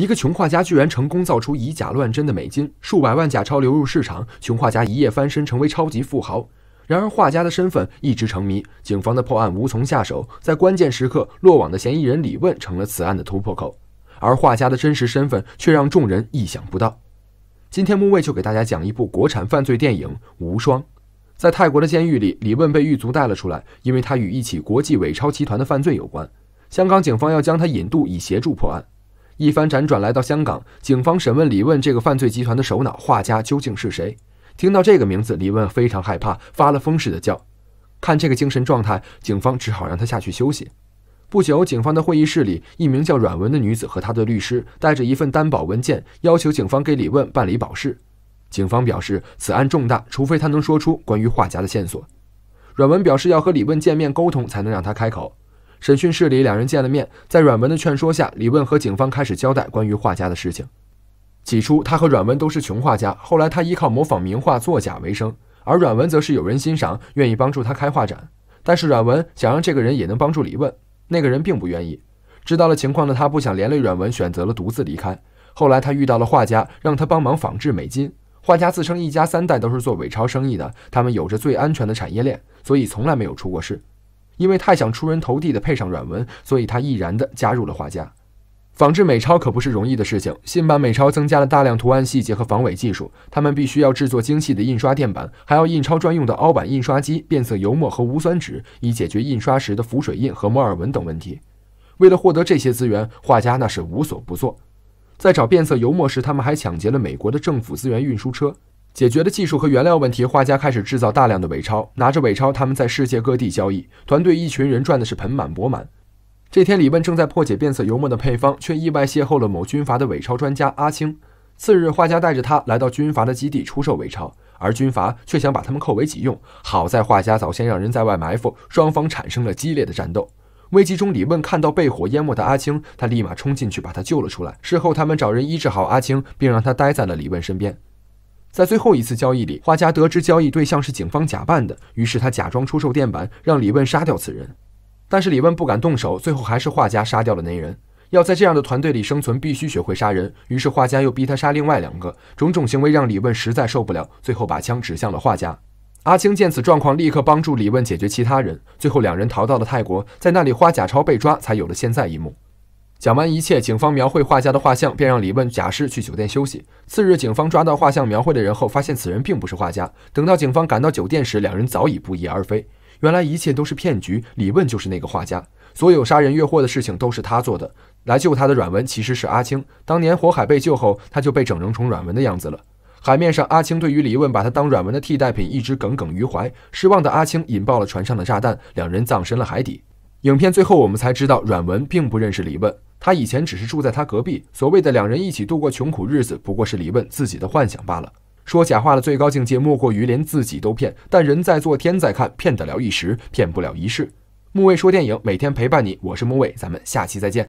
一个穷画家居然成功造出以假乱真的美金，数百万假钞流入市场，穷画家一夜翻身成为超级富豪。然而画家的身份一直成谜，警方的破案无从下手。在关键时刻，落网的嫌疑人李问成了此案的突破口，而画家的真实身份却让众人意想不到。今天木卫就给大家讲一部国产犯罪电影《无双》。在泰国的监狱里，李问被狱卒带了出来，因为他与一起国际伪钞集团的犯罪有关。香港警方要将他引渡，以协助破案。一番辗转来到香港，警方审问李问这个犯罪集团的首脑画家究竟是谁。听到这个名字，李问非常害怕，发了疯似的叫。看这个精神状态，警方只好让他下去休息。不久，警方的会议室里，一名叫阮文的女子和她的律师带着一份担保文件，要求警方给李问办理保释。警方表示此案重大，除非他能说出关于画家的线索。阮文表示要和李问见面沟通，才能让他开口。审讯室里，两人见了面。在阮文的劝说下，李问和警方开始交代关于画家的事情。起初，他和阮文都是穷画家。后来，他依靠模仿名画作假为生，而阮文则是有人欣赏，愿意帮助他开画展。但是，阮文想让这个人也能帮助李问，那个人并不愿意。知道了情况的他，不想连累阮文，选择了独自离开。后来，他遇到了画家，让他帮忙仿制美金。画家自称一家三代都是做伪钞生意的，他们有着最安全的产业链，所以从来没有出过事。因为太想出人头地的配上软文，所以他毅然的加入了画家。仿制美钞可不是容易的事情。新版美钞增加了大量图案细节和防伪技术，他们必须要制作精细的印刷垫板，还要印钞专用的凹版印刷机、变色油墨和无酸纸，以解决印刷时的浮水印和摩尔纹等问题。为了获得这些资源，画家那是无所不做。在找变色油墨时，他们还抢劫了美国的政府资源运输车。解决了技术和原料问题，画家开始制造大量的伪钞。拿着伪钞，他们在世界各地交易。团队一群人赚的是盆满钵满。这天，李问正在破解变色油墨的配方，却意外邂逅了某军阀的伪钞专家阿青。次日，画家带着他来到军阀的基地出售伪钞，而军阀却想把他们扣为己用。好在画家早先让人在外埋伏，双方产生了激烈的战斗。危机中，李问看到被火淹没的阿青，他立马冲进去把他救了出来。事后，他们找人医治好阿青，并让他待在了李问身边。在最后一次交易里，画家得知交易对象是警方假扮的，于是他假装出售电板，让李问杀掉此人。但是李问不敢动手，最后还是画家杀掉了那人。要在这样的团队里生存，必须学会杀人。于是画家又逼他杀另外两个，种种行为让李问实在受不了，最后把枪指向了画家。阿青见此状况，立刻帮助李问解决其他人。最后两人逃到了泰国，在那里花假钞被抓，才有了现在一幕。讲完一切，警方描绘画家的画像，便让李问假释去酒店休息。次日，警方抓到画像描绘的人后，发现此人并不是画家。等到警方赶到酒店时，两人早已不翼而飞。原来一切都是骗局，李问就是那个画家，所有杀人越货的事情都是他做的。来救他的阮文其实是阿青，当年火海被救后，他就被整容成阮文的样子了。海面上，阿青对于李问把他当阮文的替代品一直耿耿于怀，失望的阿青引爆了船上的炸弹，两人葬身了海底。影片最后，我们才知道阮文并不认识李问。他以前只是住在他隔壁，所谓的两人一起度过穷苦日子，不过是李问自己的幻想罢了。说假话的最高境界，莫过于连自己都骗。但人在做，天在看，骗得了一时，骗不了一世。木卫说电影，每天陪伴你，我是木卫，咱们下期再见。